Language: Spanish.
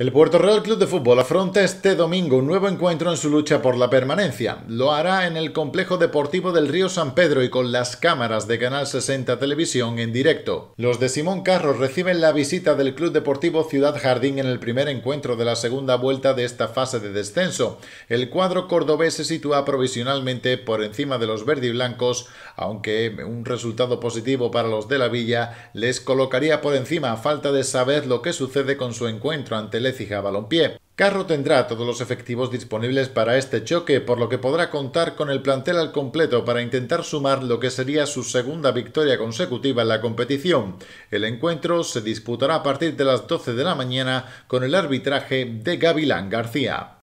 El Puerto Real Club de Fútbol afronta este domingo un nuevo encuentro en su lucha por la permanencia. Lo hará en el Complejo Deportivo del Río San Pedro y con las cámaras de Canal 60 Televisión en directo. Los de Simón Carros reciben la visita del Club Deportivo Ciudad Jardín en el primer encuentro de la segunda vuelta de esta fase de descenso. El cuadro cordobés se sitúa provisionalmente por encima de los verdiblancos, aunque un resultado positivo para los de la Villa les colocaría por encima a falta de saber lo que sucede con su encuentro ante el un Balompié. Carro tendrá todos los efectivos disponibles para este choque, por lo que podrá contar con el plantel al completo para intentar sumar lo que sería su segunda victoria consecutiva en la competición. El encuentro se disputará a partir de las 12 de la mañana con el arbitraje de Gavilán García.